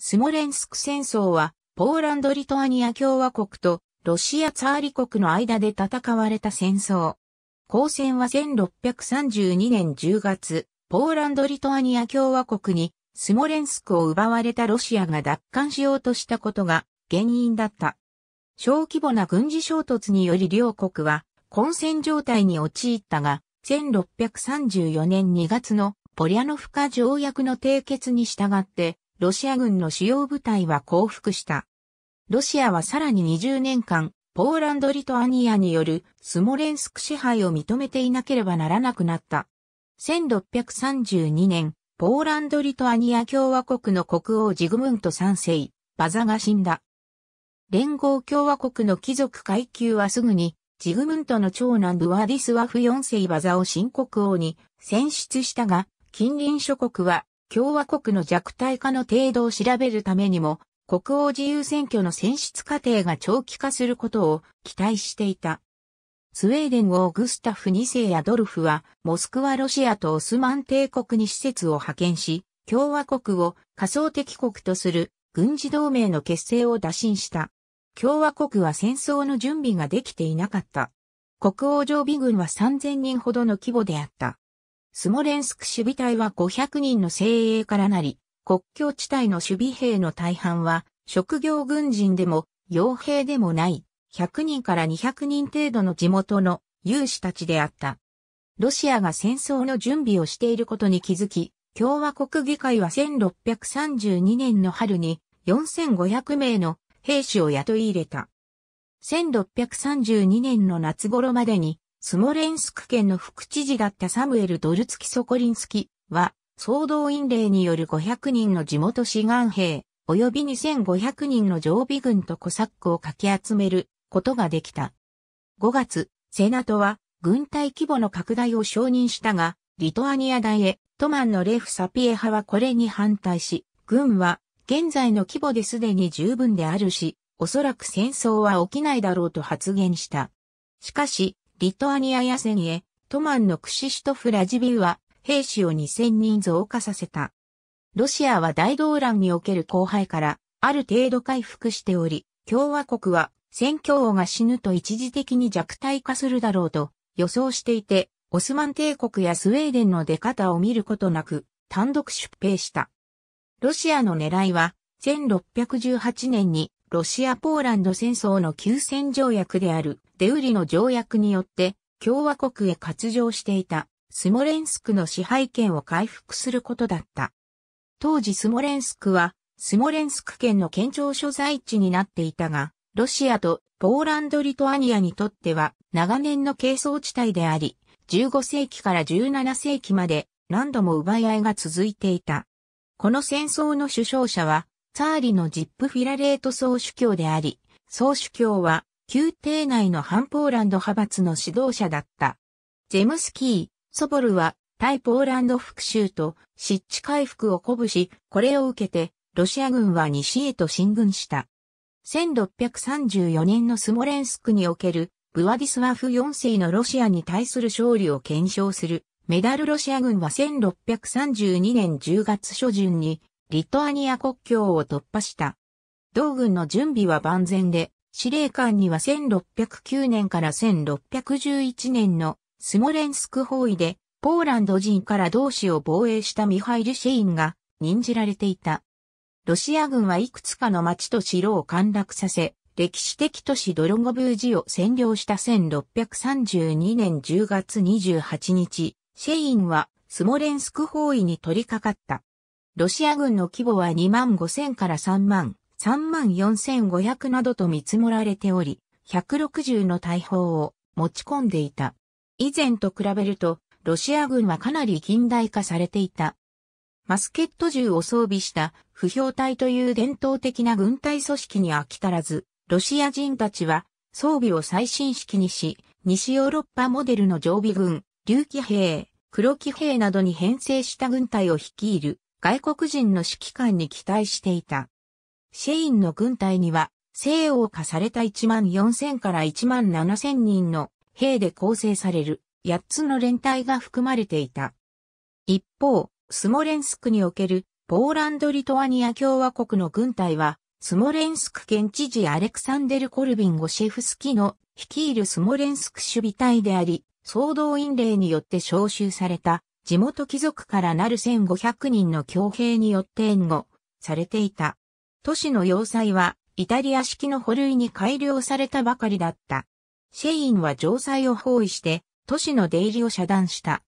スモレンスク戦争は、ポーランド・リトアニア共和国とロシアツァーリ国の間で戦われた戦争。交戦は1632年10月、ポーランド・リトアニア共和国にスモレンスクを奪われたロシアが奪還しようとしたことが原因だった。小規模な軍事衝突により両国は混戦状態に陥ったが、1634年2月のポリャノフカ条約の締結に従ってロシア軍の主要部隊は降伏した。ロシアはさらに20年間、ポーランド・リトアニアによるスモレンスク支配を認めていなければならなくなった。1632年、ポーランド・リトアニア共和国の国王ジグムント3世、バザが死んだ。連合共和国の貴族階級はすぐに、ジグムントの長男ブワディスワフ4世バザを新国王に選出したが、近隣諸国は共和国の弱体化の程度を調べるためにも、国王自由選挙の選出過程が長期化することを期待していた。スウェーデン王グスタフ2世やドルフは、モスクワロシアとオスマン帝国に施設を派遣し、共和国を仮想敵国とする軍事同盟の結成を打診した。共和国は戦争の準備ができていなかった。国王常備軍は3000人ほどの規模であった。スモレンスク守備隊は500人の精鋭からなり、国境地帯の守備兵の大半は、職業軍人でも、傭兵でもない、100人から200人程度の地元の有志たちであった。ロシアが戦争の準備をしていることに気づき、共和国議会は1632年の春に4500名の兵士を雇い入れた。1632年の夏頃までにスモレンスク県の副知事だったサムエル・ドルツキ・ソコリンスキは、総動員令による500人の地元志願兵、及び2500人の常備軍とコサックをかき集めることができた。5月、セナトは軍隊規模の拡大を承認したが、リトアニア大へ、トマンのレフ・サピエ派はこれに反対し、軍は現在の規模ですでに十分であるし、おそらく戦争は起きないだろうと発言した。しかし、リトアニアや戦へ、トマンのクシシトフ・ラジビウは兵士を2000人増加させた。ロシアは大動乱における後輩からある程度回復しており、共和国は戦況王が死ぬと一時的に弱体化するだろうと予想していて、オスマン帝国やスウェーデンの出方を見ることなく単独出兵した。ロシアの狙いは1618年にロシア・ポーランド戦争の休戦条約であるデウリの条約によって共和国へ割譲していたスモレンスクの支配権を回復することだった。当時スモレンスクはスモレンスク県の県庁所在地になっていたが、ロシアとポーランド・リトアニアにとっては長年の係争地帯であり、15世紀から17世紀まで何度も奪い合いが続いていた。この戦争の首相者はツァーリのジップフィラレート総主教であり、総主教は、宮廷内の反ポーランド派閥の指導者だった。ゼムスキー、ソボルは、対ポーランド復讐と湿地回復を鼓舞し、これを受けて、ロシア軍は西へと進軍した。1634年のスモレンスクにおける、ブワディスワフ4世のロシアに対する勝利を検証する、メダルロシア軍は1632年10月初旬に、リトアニア国境を突破した。同軍の準備は万全で、司令官には1609年から1611年のスモレンスク包囲で、ポーランド人から同志を防衛したミハイル・シェインが任じられていた。ロシア軍はいくつかの町と城を陥落させ、歴史的都市ドロゴブージを占領した1632年10月28日、シェインはスモレンスク包囲に取り掛かった。ロシア軍の規模は2万5千から3万、3万4500などと見積もられており、160の大砲を持ち込んでいた。以前と比べると、ロシア軍はかなり近代化されていた。マスケット銃を装備した不評隊という伝統的な軍隊組織に飽き足らず、ロシア人たちは装備を最新式にし、西ヨーロッパモデルの常備軍、竜騎兵、黒騎兵などに編成した軍隊を率いる外国人の指揮官に期待していた。シェインの軍隊には、西欧化された1万4000から1万7000人の兵で構成される8つの連隊が含まれていた。一方、スモレンスクにおけるポーランド・リトアニア共和国の軍隊は、スモレンスク県知事アレクサンデル・コルビン・ゴシェフスキの率いるスモレンスク守備隊であり、総動員令によって招集された地元貴族からなる1500人の強兵によって援護されていた。都市の要塞はイタリア式の捕類に改良されたばかりだった。シェインは城塞を包囲して都市の出入りを遮断した。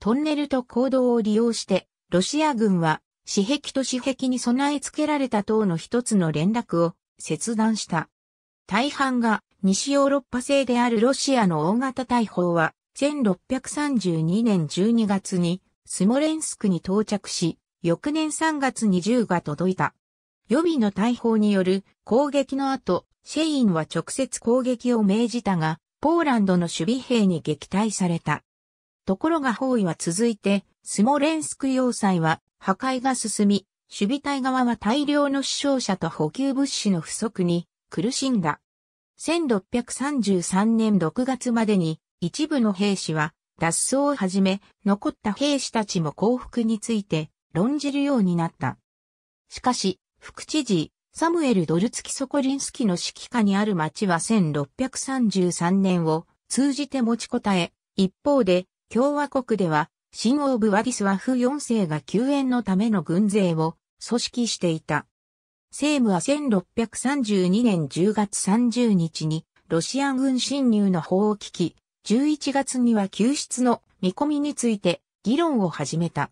トンネルと行動を利用してロシア軍は私壁と私壁に備え付けられた塔の一つの連絡を切断した。大半が西ヨーロッパ製であるロシアの大型大砲は1632年12月にスモレンスクに到着し、翌年3月に銃が届いた。予備の大砲による攻撃の後、シェインは直接攻撃を命じたが、ポーランドの守備兵に撃退された。ところが包囲は続いて、スモレンスク要塞は破壊が進み、守備隊側は大量の死傷者と補給物資の不足に苦しんだ。1633年6月までに一部の兵士は脱走をはじめ、残った兵士たちも降伏について論じるようになった。しかし、副知事、サムエル・ドルツキ・ソコリンスキの指揮下にある町は1633年を通じて持ちこたえ、一方で、共和国では、新オーブ・ワディスワフ4世が救援のための軍勢を組織していた。政務は1632年10月30日にロシア軍侵入の法を聞き、11月には救出の見込みについて議論を始めた。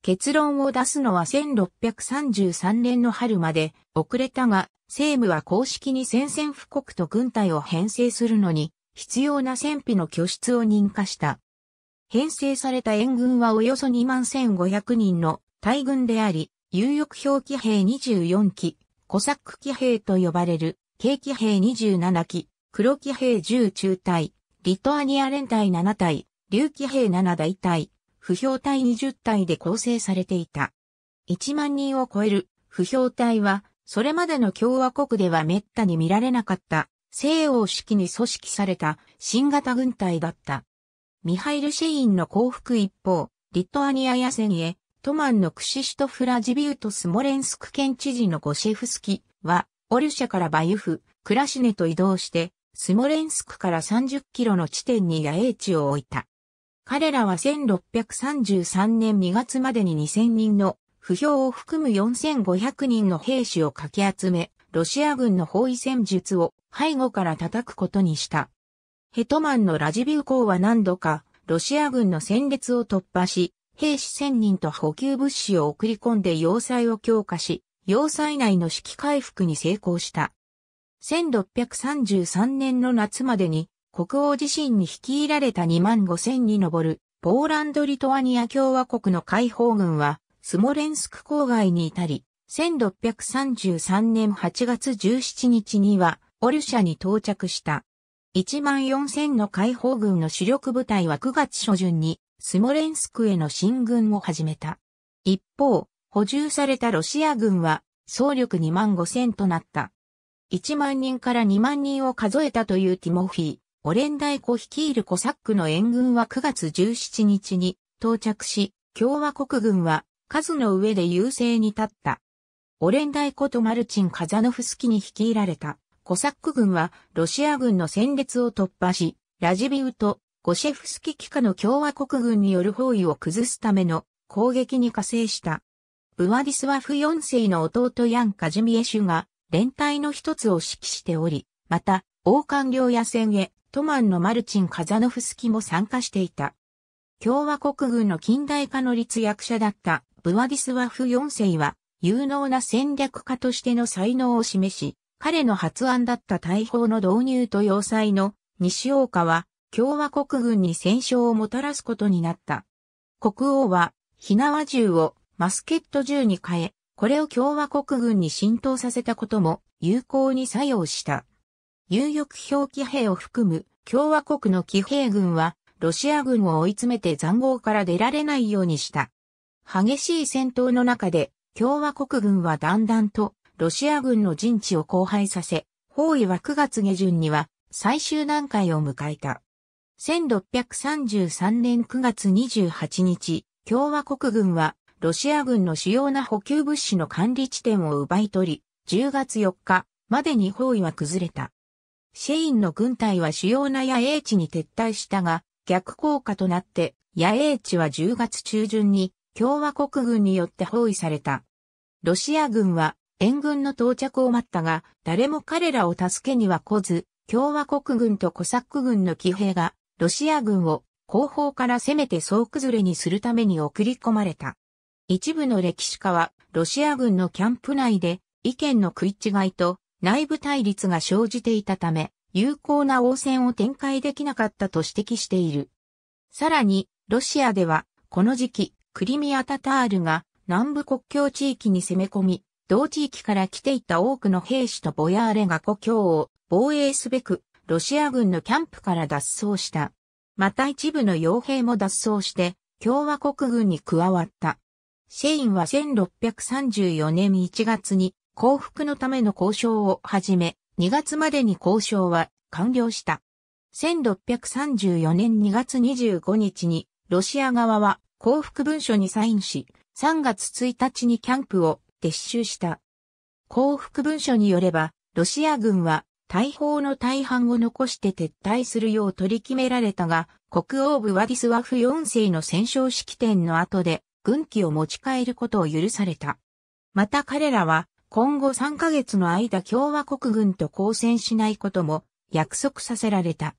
結論を出すのは1633年の春まで遅れたが、政務は公式に宣戦布告と軍隊を編成するのに必要な戦費の拠出を認可した。編成された援軍はおよそ2万1500人の大軍であり、有力表記兵24機、コサック騎兵と呼ばれる、軽機兵27機、黒騎兵10中隊、リトアニア連隊7隊、竜騎兵7大隊、不評隊20隊で構成されていた。1万人を超える不評隊は、それまでの共和国では滅多に見られなかった、西欧式に組織された新型軍隊だった。ミハイル・シェインの降伏一方、リトアニア野戦へ、トマンのクシシトフラジビウト・スモレンスク県知事のゴシェフスキは、オルシャからバユフ、クラシネと移動して、スモレンスクから30キロの地点に野営地を置いた。彼らは1633年2月までに2000人の不評を含む4500人の兵士をかき集め、ロシア軍の包囲戦術を背後から叩くことにした。ヘトマンのラジビウ港は何度かロシア軍の戦列を突破し、兵士1000人と補給物資を送り込んで要塞を強化し、要塞内の指揮回復に成功した。1633年の夏までに国王自身に率いられた2万5千に上るポーランド・リトアニア共和国の解放軍はスモレンスク郊外に至り、1633年8月17日にはオルシャに到着した。1万4000の解放軍の主力部隊は9月初旬にスモレンスクへの進軍を始めた。一方、補充されたロシア軍は総力2万5000となった。1万人から2万人を数えたというティモフィー、オレンダイコ率いるコサックの援軍は9月17日に到着し、共和国軍は数の上で優勢に立った。オレンダイコとマルチン・カザノフスキに率いられたコサック軍はロシア軍の戦列を突破し、ラジビウとゴシェフスキ機下の共和国軍による包囲を崩すための攻撃に加勢した。ブワディスワフ4世の弟ヤン・カジミエシュが連帯の一つを指揮しており、また、王冠領野戦へ、トマンのマルチン・カザノフスキも参加していた。共和国軍の近代化の立役者だったブワディスワフ4世は、有能な戦略家としての才能を示し、彼の発案だった大砲の導入と要塞の西大岡は共和国軍に戦勝をもたらすことになった。国王は火縄銃をマスケット銃に変え、これを共和国軍に浸透させたことも有効に作用した。有力表記兵を含む共和国の騎兵軍はロシア軍を追い詰めて残壕から出られないようにした。激しい戦闘の中で共和国軍はだんだんとロシア軍の陣地を荒廃させ、包囲は9月下旬には最終段階を迎えた。1633年9月28日、共和国軍はロシア軍の主要な補給物資の管理地点を奪い取り、10月4日までに包囲は崩れた。シェインの軍隊は主要な野営地に撤退したが、逆効果となって野営地は10月中旬に共和国軍によって包囲された。ロシア軍は援軍の到着を待ったが、誰も彼らを助けには来ず、共和国軍とコサック軍の騎兵が、ロシア軍を後方から攻めて総崩れにするために送り込まれた。一部の歴史家は、ロシア軍のキャンプ内で意見の食い違いと内部対立が生じていたため、有効な応戦を展開できなかったと指摘している。さらに、ロシアでは、この時期、クリミア・タタールが南部国境地域に攻め込み、同地域から来ていた多くの兵士とボヤーレが故郷を防衛すべく、ロシア軍のキャンプから脱走した。また一部の傭兵も脱走して、共和国軍に加わった。シェインは1634年1月に降伏のための交渉を始め、2月までに交渉は完了した。1634年2月25日にロシア側は降伏文書にサインし、3月1日にキャンプを撤収した。降伏文書によれば、ロシア軍は大砲の大半を残して撤退するよう取り決められたが、国王部ワディスワフ4世の戦勝式典の後で、軍旗を持ち帰ることを許された。また彼らは今後3ヶ月の間共和国軍と交戦しないことも約束させられた。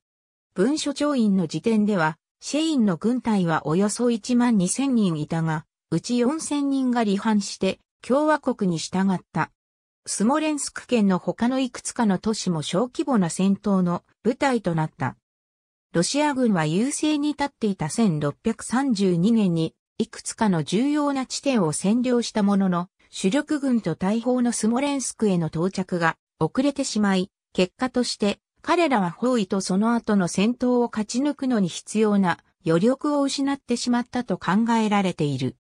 文書調印の時点では、シェインの軍隊はおよそ1万2000人いたが、うち4000人が離反して共和国に従った。スモレンスク県の他のいくつかの都市も小規模な戦闘の舞台となった。ロシア軍は優勢に立っていた1632年にいくつかの重要な地点を占領したものの、主力軍と大砲のスモレンスクへの到着が遅れてしまい、結果として彼らは包囲とその後の戦闘を勝ち抜くのに必要な余力を失ってしまったと考えられている。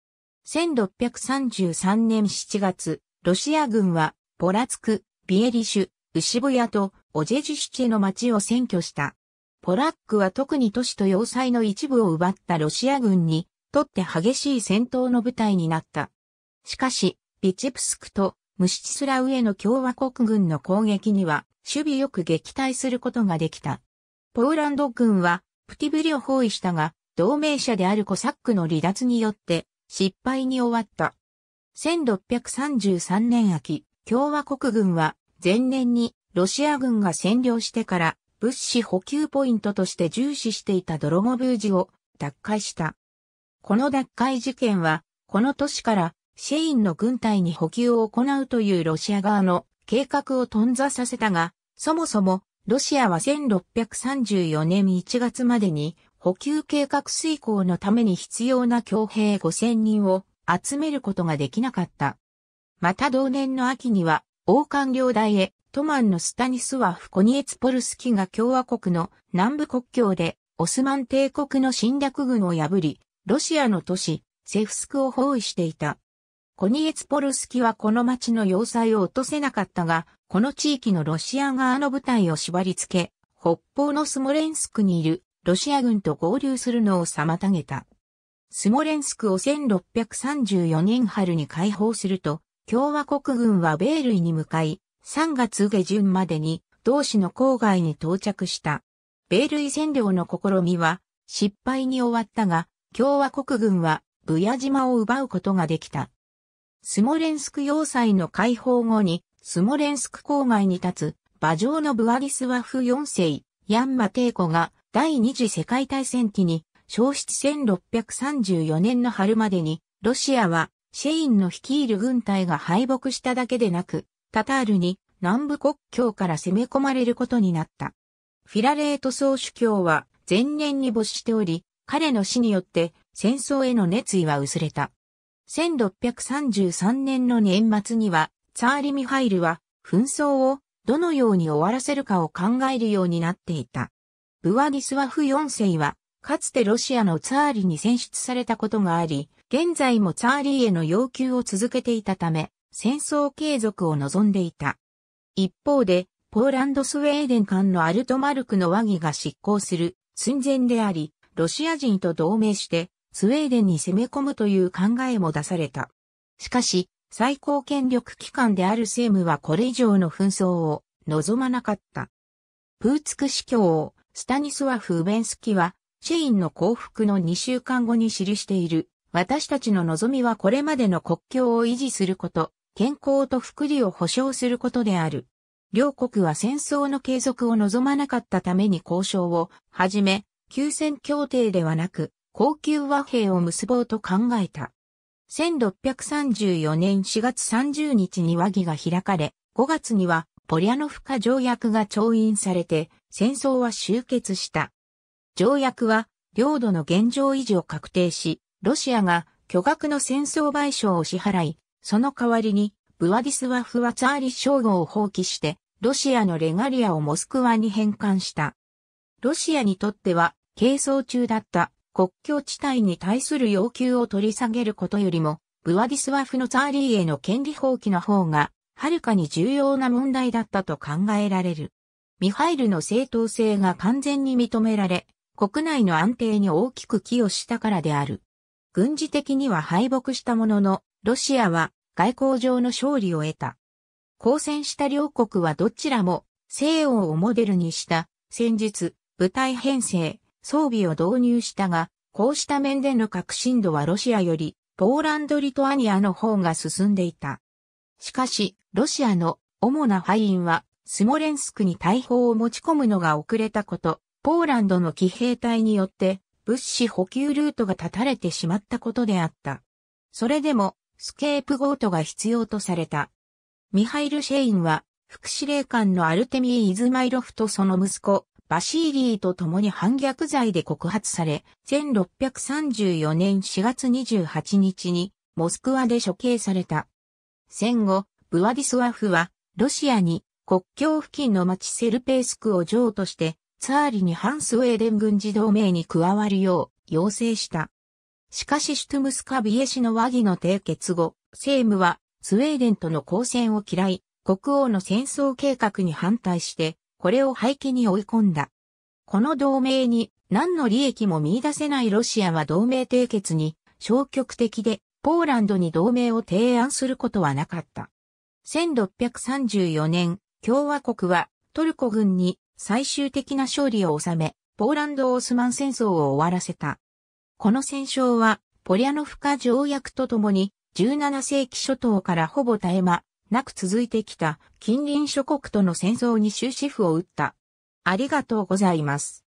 1633年7月、ロシア軍はポラツク、ビエリシュ、ウシブヤとオジェジュシチェの町を占拠した。ポラックは特に都市と要塞の一部を奪ったロシア軍にとって激しい戦闘の舞台になった。しかし、ビチプスクとムシチスラウへの共和国軍の攻撃には、守備よく撃退することができた。ポーランド軍は、プティブリを包囲したが、同盟者であるコサックの離脱によって、失敗に終わった。1633年秋、共和国軍は、前年にロシア軍が占領してから、物資補給ポイントとして重視していたドロモブージを奪回した。この奪回事件は、この年からシェインの軍隊に補給を行うというロシア側の計画を頓挫させたが、そもそもロシアは1634年1月までに補給計画遂行のために必要な強兵5000人を集めることができなかった。また同年の秋には、王冠領大へ、トマンのスタニスワフ・コニエツポルスキが共和国の南部国境で、オスマン帝国の侵略軍を破り、ロシアの都市、セフスクを包囲していた。コニエツポルスキはこの町の要塞を落とせなかったが、この地域のロシア側の部隊を縛り付け、北方のスモレンスクにいるロシア軍と合流するのを妨げた。スモレンスクを1634年春に解放すると、共和国軍は米類に向かい、3月下旬までに同市の郊外に到着した。米類占領の試みは失敗に終わったが、共和国軍は、ブヤ島を奪うことができた。スモレンスク要塞の解放後に、スモレンスク郊外に立つ、馬上のブアリスワフ4世、ヤンマ帝子が、第二次世界大戦期に、消失1634年の春までに、ロシアは、シェインの率いる軍隊が敗北しただけでなく、タタールに南部国境から攻め込まれることになった。フィラレート総主教は前年に没しており、彼の死によって戦争への熱意は薄れた。1633年の年末には、ツァーリ・ミハイルは、紛争をどのように終わらせるかを考えるようになっていた。ブワディスワフ4世は、かつてロシアのツァーリに選出されたことがあり、現在もツァーリへの要求を続けていたため、戦争継続を望んでいた。一方で、ポーランドスウェーデン間のアルトマルクの和議が執行する寸前であり、ロシア人と同盟して、スウェーデンに攻め込むという考えも出された。しかし、最高権力機関である政務はこれ以上の紛争を望まなかった。プーツク司教をスタニスワフ・ウベンスキは、シェインの降伏の2週間後に記している。私たちの望みはこれまでの国境を維持すること、健康と福利を保障することである。両国は戦争の継続を望まなかったために交渉を始め、休戦協定ではなく、高級和平を結ぼうと考えた。1634年4月30日に和議が開かれ、5月にはポリャノフカ条約が調印されて、戦争は終結した。条約は、領土の現状維持を確定し、ロシアが巨額の戦争賠償を支払い、その代わりに、ブワディスワフワツアーリ称号を放棄して、ロシアのレガリアをモスクワに返還した。ロシアにとっては、係争中だった国境地帯に対する要求を取り下げることよりも、ブワディスワフのツァーリーへの権利放棄の方が、はるかに重要な問題だったと考えられる。ミハイルの正当性が完全に認められ、国内の安定に大きく寄与したからである。軍事的には敗北したものの、ロシアは外交上の勝利を得た。交戦した両国はどちらも西欧をモデルにした戦術、部隊編成、装備を導入したが、こうした面での革新度はロシアよりポーランド・リトアニアの方が進んでいた。しかし、ロシアの主な敗因は、スモレンスクに大砲を持ち込むのが遅れたこと、ポーランドの騎兵隊によって物資補給ルートが断たれてしまったことであった。それでも、スケープゴートが必要とされた。ミハイル・シェインは、副司令官のアルテミー・イズマイロフとその息子、バシーリーと共に反逆罪で告発され、1634年4月28日にモスクワで処刑された。戦後、ブワディスワフは、ロシアに国境付近の町セルペースクを城として、ツァーリに反スウェーデン軍事同盟に加わるよう要請した。しかしシュトゥムスカビエ氏の和議の締結後、政務はスウェーデンとの交戦を嫌い、国王の戦争計画に反対して、これを廃棄に追い込んだ。この同盟に何の利益も見出せないロシアは同盟締結に消極的で、ポーランドに同盟を提案することはなかった。1634年、共和国はトルコ軍に最終的な勝利を収め、ポーランド・オスマン戦争を終わらせた。この戦勝は、ポリャノフカ条約とともに、17世紀初頭からほぼ絶え間、なく続いてきた近隣諸国との戦争に終止符を打った。ありがとうございます。